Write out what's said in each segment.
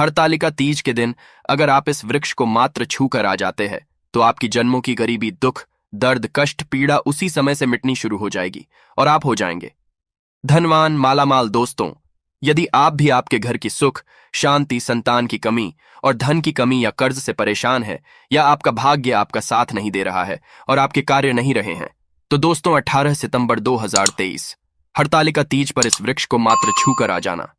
हड़तालिका तीज के दिन अगर आप इस वृक्ष को मात्र छू आ जाते हैं तो आपकी जन्मों की गरीबी दुख दर्द कष्ट पीड़ा उसी समय से मिटनी शुरू हो जाएगी और आप हो जाएंगे धनवान मालामाल दोस्तों यदि आप भी आपके घर की सुख शांति संतान की कमी और धन की कमी या कर्ज से परेशान है या आपका भाग्य आपका साथ नहीं दे रहा है और आपके कार्य नहीं रहे हैं तो दोस्तों 18 सितंबर 2023 हड़तालिका तीज पर इस वृक्ष को मात्र छूकर आ जाना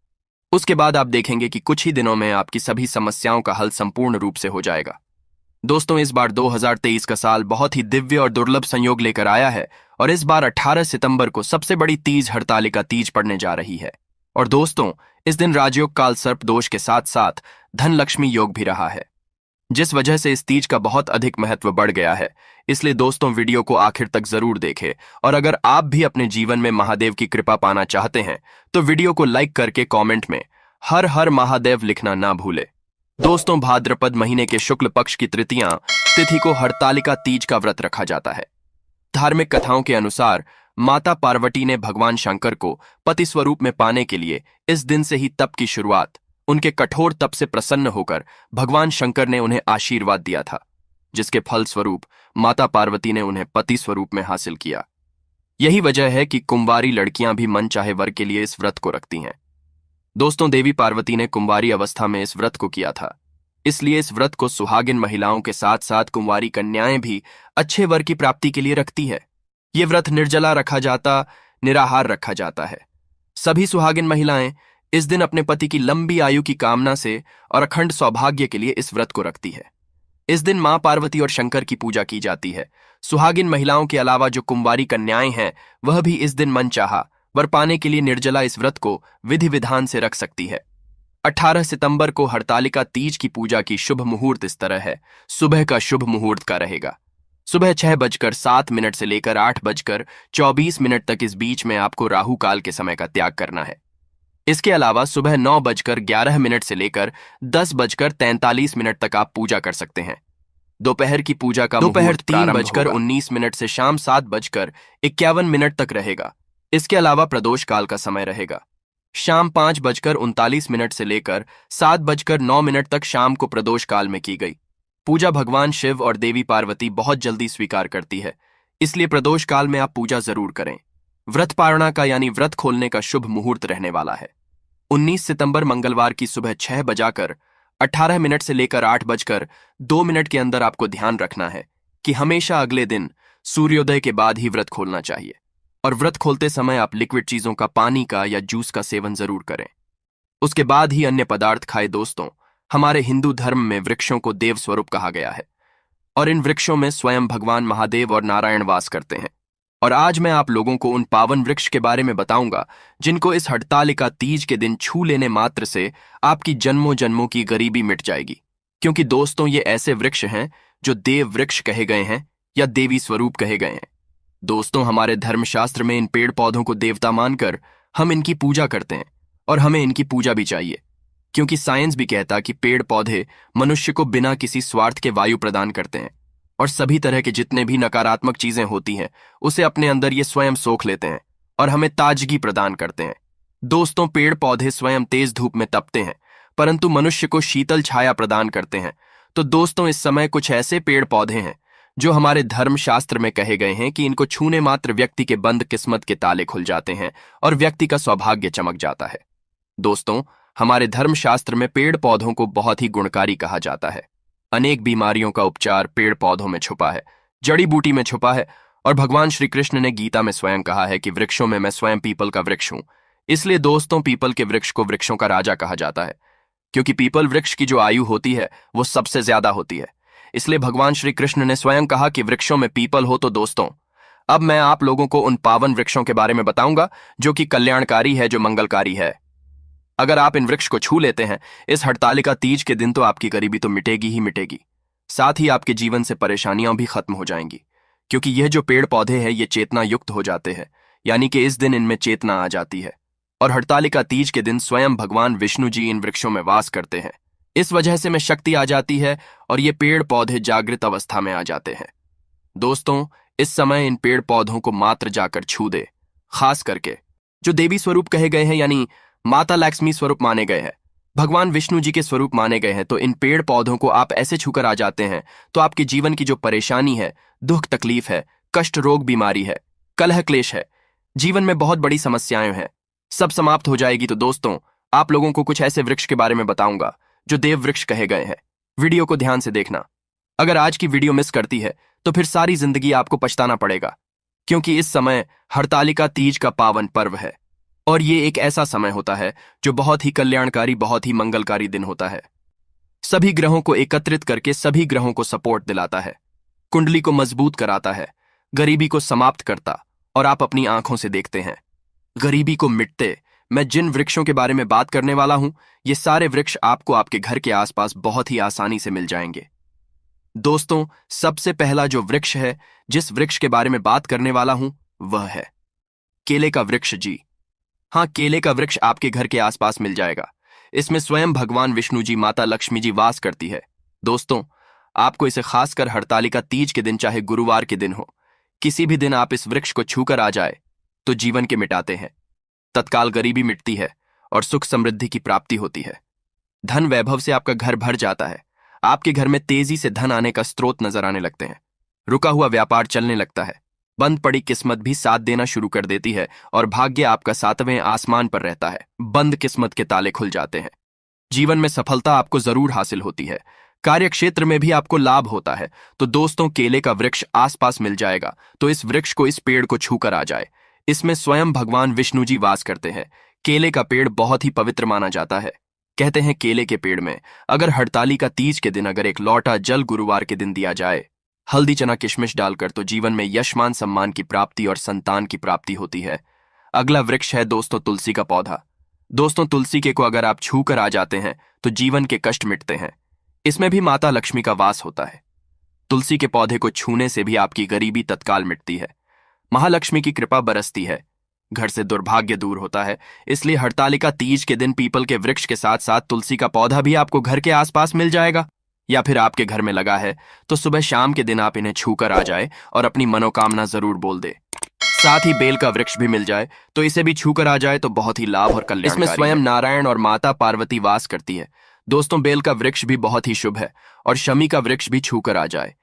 उसके बाद आप देखेंगे कि कुछ ही दिनों में आपकी सभी समस्याओं का हल संपूर्ण रूप से हो जाएगा दोस्तों इस बार 2023 का साल बहुत ही दिव्य और दुर्लभ संयोग लेकर आया है और इस बार 18 सितंबर को सबसे बड़ी तीज हड़तालिका तीज पड़ने जा रही है और दोस्तों इस दिन राजयोग काल सर्प दोष के साथ साथ धनलक्ष्मी योग भी रहा है जिस वजह से इस तीज का बहुत अधिक महत्व बढ़ गया है इसलिए दोस्तों वीडियो को आखिर तक जरूर देखें और अगर आप भी अपने जीवन में महादेव की कृपा पाना चाहते हैं तो वीडियो को लाइक करके कॉमेंट में हर हर महादेव लिखना ना भूले दोस्तों भाद्रपद महीने के शुक्ल पक्ष की तृतीया तिथि को हड़तालिका तीज का व्रत रखा जाता है धार्मिक कथाओं के अनुसार माता पार्वती ने भगवान शंकर को पति स्वरूप में पाने के लिए इस दिन से ही तप की शुरुआत उनके कठोर तप से प्रसन्न होकर भगवान शंकर ने उन्हें आशीर्वाद दिया था जिसके फलस्वरूप माता पार्वती ने उन्हें पति स्वरूप में हासिल किया यही वजह है कि कुंवारी लड़कियां भी मन चाहे वर के लिए इस व्रत को रखती हैं दोस्तों देवी पार्वती ने कुंवारी अवस्था में इस व्रत को किया था इसलिए इस व्रत को सुहागिन महिलाओं के साथ साथ कुंवारी कन्याएं भी अच्छे वर की प्राप्ति के लिए रखती है यह व्रत निर्जला रखा जाता निराहार रखा जाता है सभी सुहागिन महिलाएं इस दिन अपने पति की लंबी आयु की कामना से और अखंड सौभाग्य के लिए इस व्रत को रखती है इस दिन मां पार्वती और शंकर की पूजा की जाती है सुहागिन महिलाओं के अलावा जो कुंवारी कन्याएं हैं वह भी इस दिन मन चाह वर पाने के लिए निर्जला इस व्रत को विधि विधान से रख सकती है 18 सितंबर को हड़तालिका तीज की पूजा की शुभ मुहूर्त इस तरह है सुबह का शुभ मुहूर्त का रहेगा सुबह छह बजकर सात मिनट से लेकर आठ बजकर चौबीस मिनट तक इस बीच में आपको राहु काल के समय का त्याग करना है इसके अलावा सुबह नौ बजकर ग्यारह मिनट से लेकर दस बजकर तैंतालीस मिनट तक आप पूजा कर सकते हैं दोपहर की पूजा का दोपहर तीन बजकर उन्नीस मिनट से शाम सात बजकर इक्यावन मिनट तक रहेगा इसके अलावा प्रदोष काल का समय रहेगा शाम पांच बजकर उनतालीस मिनट से लेकर सात बजकर नौ मिनट तक शाम को प्रदोष काल में की गई पूजा भगवान शिव और देवी पार्वती बहुत जल्दी स्वीकार करती है इसलिए प्रदोष काल में आप पूजा जरूर करें व्रत पारणा का यानी व्रत खोलने का शुभ मुहूर्त रहने वाला है 19 सितंबर मंगलवार की सुबह छह बजाकर 18 मिनट से लेकर आठ बजकर दो मिनट के अंदर आपको ध्यान रखना है कि हमेशा अगले दिन सूर्योदय के बाद ही व्रत खोलना चाहिए और व्रत खोलते समय आप लिक्विड चीजों का पानी का या जूस का सेवन जरूर करें उसके बाद ही अन्य पदार्थ खाए दोस्तों हमारे हिंदू धर्म में वृक्षों को देव स्वरूप कहा गया है और इन वृक्षों में स्वयं भगवान महादेव और नारायण वास करते हैं और आज मैं आप लोगों को उन पावन वृक्ष के बारे में बताऊंगा जिनको इस हड़तालिका तीज के दिन छू लेने मात्र से आपकी जन्मों जन्मों की गरीबी मिट जाएगी क्योंकि दोस्तों ये ऐसे वृक्ष हैं जो देव वृक्ष कहे गए हैं या देवी स्वरूप कहे गए हैं दोस्तों हमारे धर्मशास्त्र में इन पेड़ पौधों को देवता मानकर हम इनकी पूजा करते हैं और हमें इनकी पूजा भी चाहिए क्योंकि साइंस भी कहता कि पेड़ पौधे मनुष्य को बिना किसी स्वार्थ के वायु प्रदान करते हैं और सभी तरह के जितने भी नकारात्मक चीजें होती हैं उसे अपने अंदर ये स्वयं सोख लेते हैं और हमें ताजगी प्रदान करते हैं दोस्तों पेड़ पौधे स्वयं तेज धूप में तपते हैं परंतु मनुष्य को शीतल छाया प्रदान करते हैं तो दोस्तों इस समय कुछ ऐसे पेड़ पौधे हैं जो हमारे धर्म शास्त्र में कहे गए हैं कि इनको छूने मात्र व्यक्ति के बंद किस्मत के ताले खुल जाते हैं और व्यक्ति का सौभाग्य चमक जाता है दोस्तों हमारे धर्म शास्त्र में पेड़ पौधों को बहुत ही गुणकारी कहा जाता है अनेक बीमारियों का उपचार पेड़ पौधों में छुपा है जड़ी बूटी में छुपा है और भगवान श्री कृष्ण ने गीता में स्वयं कहा है कि वृक्षों में मैं स्वयं पीपल का वृक्ष हूं इसलिए दोस्तों पीपल के वृक्ष को वृक्षों का राजा कहा जाता है क्योंकि पीपल वृक्ष की जो आयु होती है वो सबसे ज्यादा होती है इसलिए भगवान श्री कृष्ण ने स्वयं कहा कि वृक्षों में पीपल हो तो दोस्तों अब मैं आप लोगों को उन पावन वृक्षों के बारे में बताऊंगा जो कि कल्याणकारी है जो मंगलकारी है अगर आप इन वृक्ष को छू लेते हैं इस हड़तालिका तीज के दिन तो आपकी गरीबी तो मिटेगी ही मिटेगी साथ ही आपके जीवन से परेशानियां भी खत्म हो जाएंगी क्योंकि यह जो पेड़ पौधे हैं ये चेतना युक्त हो जाते हैं यानी कि इस दिन इनमें चेतना आ जाती है और हड़तालिका तीज के दिन स्वयं भगवान विष्णु जी इन वृक्षों में वास करते हैं इस वजह से में शक्ति आ जाती है और ये पेड़ पौधे जागृत अवस्था में आ जाते हैं दोस्तों इस समय इन पेड़ पौधों को मात्र जाकर छू दे खास करके जो देवी स्वरूप कहे गए हैं यानी माता लक्ष्मी स्वरूप माने गए हैं भगवान विष्णु जी के स्वरूप माने गए हैं तो इन पेड़ पौधों को आप ऐसे छूकर आ जाते हैं तो आपके जीवन की जो परेशानी है दुख तकलीफ है कष्ट रोग बीमारी है कलह क्लेश है जीवन में बहुत बड़ी समस्याएं हैं सब समाप्त हो जाएगी तो दोस्तों आप लोगों को कुछ ऐसे वृक्ष के बारे में बताऊंगा जो देव वृक्ष कहे गए हैं वीडियो को ध्यान से देखना अगर आज की वीडियो मिस करती है तो फिर सारी जिंदगी आपको पछताना पड़ेगा क्योंकि इस समय हड़तालिका तीज का पावन पर्व है और ये एक ऐसा समय होता है जो बहुत ही कल्याणकारी बहुत ही मंगलकारी दिन होता है सभी ग्रहों को एकत्रित करके सभी ग्रहों को सपोर्ट दिलाता है कुंडली को मजबूत कराता है गरीबी को समाप्त करता और आप अपनी आंखों से देखते हैं गरीबी को मिटते मैं जिन वृक्षों के बारे में बात करने वाला हूं ये सारे वृक्ष आपको आपके घर के आसपास बहुत ही आसानी से मिल जाएंगे दोस्तों सबसे पहला जो वृक्ष है जिस वृक्ष के बारे में बात करने वाला हूं वह है केले का वृक्ष जी हाँ केले का वृक्ष आपके घर के आसपास मिल जाएगा इसमें स्वयं भगवान विष्णु जी माता लक्ष्मी जी वास करती है दोस्तों आपको इसे खासकर हड़तालिका तीज के दिन चाहे गुरुवार के दिन हो किसी भी दिन आप इस वृक्ष को छूकर आ जाए तो जीवन के मिटाते हैं तत्काल गरीबी मिटती है और सुख समृद्धि की प्राप्ति होती है धन वैभव से आपका घर भर जाता है आपके घर में तेजी से धन आने का स्रोत नजर आने लगते हैं रुका हुआ व्यापार चलने लगता है बंद पड़ी किस्मत भी साथ देना शुरू कर देती है और भाग्य आपका सातवें आसमान पर रहता है बंद किस्मत के ताले खुल जाते हैं जीवन में सफलता आपको जरूर हासिल होती है कार्यक्षेत्र में भी आपको लाभ होता है तो दोस्तों केले का वृक्ष आसपास मिल जाएगा तो इस वृक्ष को इस पेड़ को छूकर आ जाए इसमें स्वयं भगवान विष्णु जी वास करते हैं केले का पेड़ बहुत ही पवित्र माना जाता है कहते हैं केले के पेड़ में अगर हड़ताली का तीज के दिन अगर एक लौटा जल गुरुवार के दिन दिया जाए हल्दी चना किशमिश डालकर तो जीवन में यशमान सम्मान की प्राप्ति और संतान की प्राप्ति होती है अगला वृक्ष है दोस्तों तुलसी का पौधा दोस्तों तुलसी के को अगर आप छू कर आ जाते हैं तो जीवन के कष्ट मिटते हैं इसमें भी माता लक्ष्मी का वास होता है तुलसी के पौधे को छूने से भी आपकी गरीबी तत्काल मिटती है महालक्ष्मी की कृपा बरसती है घर से दुर्भाग्य दूर होता है इसलिए हड़तालिका तीज के दिन पीपल के वृक्ष के साथ साथ तुलसी का पौधा भी आपको घर के आसपास मिल जाएगा या फिर आपके घर में लगा है तो सुबह शाम के दिन आप इन्हें छूकर आ जाए और अपनी मनोकामना जरूर बोल दे साथ ही बेल का वृक्ष भी मिल जाए तो इसे भी छूकर आ जाए तो बहुत ही लाभ और कल्याण इसमें स्वयं नारायण और माता पार्वती वास करती है दोस्तों बेल का वृक्ष भी बहुत ही शुभ है और शमी का वृक्ष भी छूकर आ जाए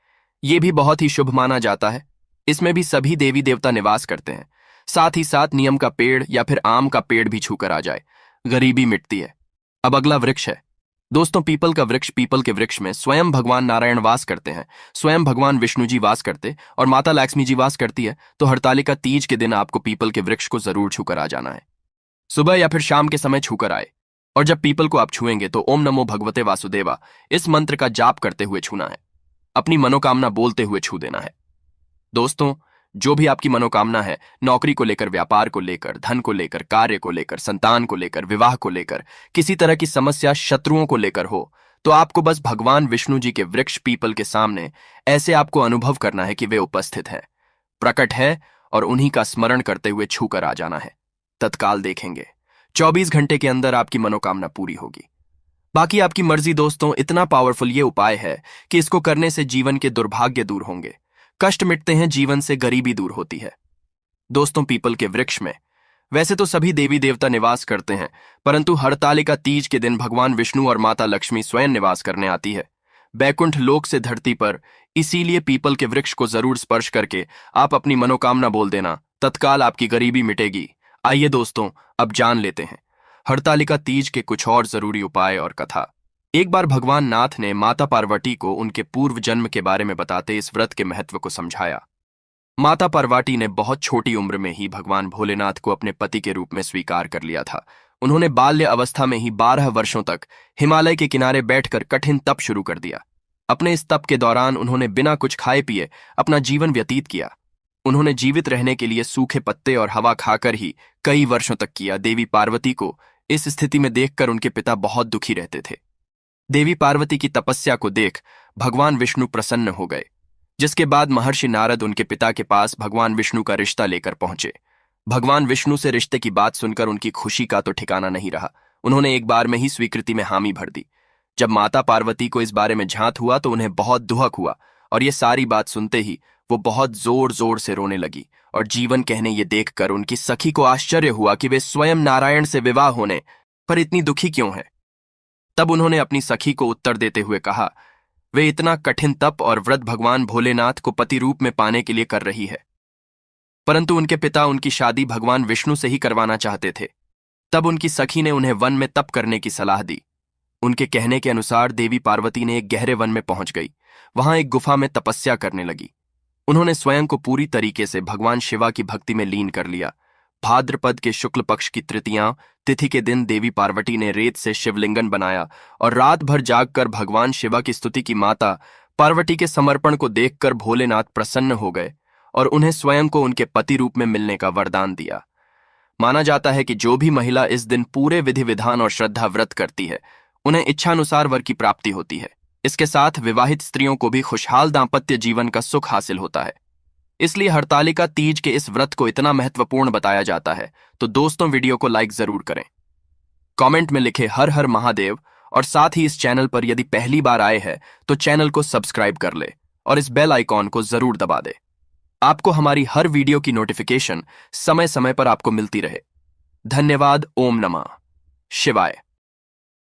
ये भी बहुत ही शुभ माना जाता है इसमें भी सभी देवी देवता निवास करते हैं साथ ही साथ नियम का पेड़ या फिर आम का पेड़ भी छूकर आ जाए गरीबी मिटती है अब अगला वृक्ष है दोस्तों पीपल का वृक्ष पीपल के वृक्ष में स्वयं भगवान नारायण वास करते हैं स्वयं भगवान विष्णु जी वास करते और माता लक्ष्मी जी वास करती है तो हड़तालिका तीज के दिन आपको पीपल के वृक्ष को जरूर छूकर आ जाना है सुबह या फिर शाम के समय छूकर आए और जब पीपल को आप छुएंगे तो ओम नमो भगवते वासुदेवा इस मंत्र का जाप करते हुए छूना है अपनी मनोकामना बोलते हुए छू देना है दोस्तों जो भी आपकी मनोकामना है नौकरी को लेकर व्यापार को लेकर धन को लेकर कार्य को लेकर संतान को लेकर विवाह को लेकर किसी तरह की समस्या शत्रुओं को लेकर हो तो आपको बस भगवान विष्णु जी के वृक्ष पीपल के सामने ऐसे आपको अनुभव करना है कि वे उपस्थित हैं प्रकट है और उन्हीं का स्मरण करते हुए छूकर आ जाना है तत्काल देखेंगे 24 घंटे के अंदर आपकी मनोकामना पूरी होगी बाकी आपकी मर्जी दोस्तों इतना पावरफुल ये उपाय है कि इसको करने से जीवन के दुर्भाग्य दूर होंगे कष्ट मिटते हैं जीवन से गरीबी दूर होती है दोस्तों पीपल के वृक्ष में वैसे तो सभी देवी देवता निवास करते हैं परंतु हड़तालिका तीज के दिन भगवान विष्णु और माता लक्ष्मी स्वयं निवास करने आती है बैकुंठ लोक से धरती पर इसीलिए पीपल के वृक्ष को जरूर स्पर्श करके आप अपनी मनोकामना बोल देना तत्काल आपकी गरीबी मिटेगी आइए दोस्तों अब जान लेते हैं हड़तालिका तीज के कुछ और जरूरी उपाय और कथा एक बार भगवान नाथ ने माता पार्वती को उनके पूर्व जन्म के बारे में बताते इस व्रत के महत्व को समझाया माता पार्वती ने बहुत छोटी उम्र में ही भगवान भोलेनाथ को अपने पति के रूप में स्वीकार कर लिया था उन्होंने बाल्य अवस्था में ही बारह वर्षों तक हिमालय के किनारे बैठकर कठिन तप शुरू कर दिया अपने इस तप के दौरान उन्होंने बिना कुछ खाए पिए अपना जीवन व्यतीत किया उन्होंने जीवित रहने के लिए सूखे पत्ते और हवा खाकर ही कई वर्षों तक किया देवी पार्वती को इस स्थिति में देखकर उनके पिता बहुत दुखी रहते थे देवी पार्वती की तपस्या को देख भगवान विष्णु प्रसन्न हो गए जिसके बाद महर्षि नारद उनके पिता के पास भगवान विष्णु का रिश्ता लेकर पहुंचे भगवान विष्णु से रिश्ते की बात सुनकर उनकी खुशी का तो ठिकाना नहीं रहा उन्होंने एक बार में ही स्वीकृति में हामी भर दी जब माता पार्वती को इस बारे में झांत हुआ तो उन्हें बहुत दुहक हुआ और ये सारी बात सुनते ही वो बहुत जोर जोर से रोने लगी और जीवन कहने ये देखकर उनकी सखी को आश्चर्य हुआ कि वे स्वयं नारायण से विवाह होने पर इतनी दुखी क्यों है तब उन्होंने अपनी सखी को उत्तर देते हुए कहा वे इतना कठिन तप और व्रत भगवान भोलेनाथ को पति रूप में पाने के लिए कर रही है परंतु उनके पिता उनकी शादी भगवान विष्णु से ही करवाना चाहते थे तब उनकी सखी ने उन्हें वन में तप करने की सलाह दी उनके कहने के अनुसार देवी पार्वती ने एक गहरे वन में पहुंच गई वहां एक गुफा में तपस्या करने लगी उन्होंने स्वयं को पूरी तरीके से भगवान शिवा की भक्ति में लीन कर लिया भाद्रपद के शुक्ल पक्ष की तृतीया तिथि के दिन देवी पार्वती ने रेत से शिवलिंगन बनाया और रात भर जागकर भगवान शिवा की स्तुति की माता पार्वती के समर्पण को देखकर भोलेनाथ प्रसन्न हो गए और उन्हें स्वयं को उनके पति रूप में मिलने का वरदान दिया माना जाता है कि जो भी महिला इस दिन पूरे विधि विधान और श्रद्धा व्रत करती है उन्हें इच्छानुसार वर की प्राप्ति होती है इसके साथ विवाहित स्त्रियों को भी खुशहाल दाम्पत्य जीवन का सुख हासिल होता है इसलिए हड़तालिका तीज के इस व्रत को इतना महत्वपूर्ण बताया जाता है तो दोस्तों वीडियो को लाइक जरूर करें कमेंट में लिखे हर हर महादेव और साथ ही इस चैनल पर यदि पहली बार आए हैं तो चैनल को सब्सक्राइब कर ले और इस बेल आइकॉन को जरूर दबा दे आपको हमारी हर वीडियो की नोटिफिकेशन समय समय पर आपको मिलती रहे धन्यवाद ओम नमा शिवाय